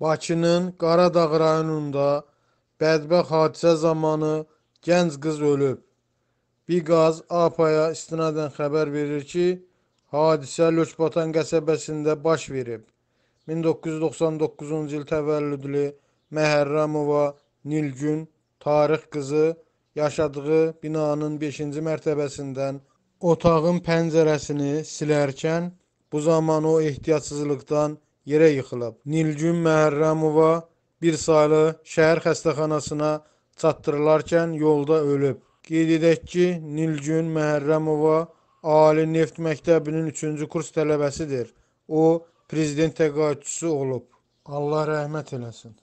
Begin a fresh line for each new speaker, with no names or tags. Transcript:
Bakının Qaradağ rayonunda bədbəxt hadisə zamanı gənc qız ölüb. Biqaz APA-ya istinadən xəbər verir ki, hadisə Löçbatan qəsəbəsində baş verib. 1999-cu il təvəllüdlü Məhərrəmova Nilgün Tarix qızı yaşadığı binanın 5-ci mərtəbəsindən otağın pəncərəsini silərkən bu zaman o ehtiyatsızlıqdan yerə yıxılıb. Nilgün Məhərrəmova bir saylı şəhər xəstəxanasına çatdırılarkən yolda ölüb. Qeyd edək ki, Nilgün Məhərrəmova Ali Neft Məktəbinin 3-cü kurs tələbəsidir. O, prezident təqaüdçüsü olub.
Allah rəhmət eləsin.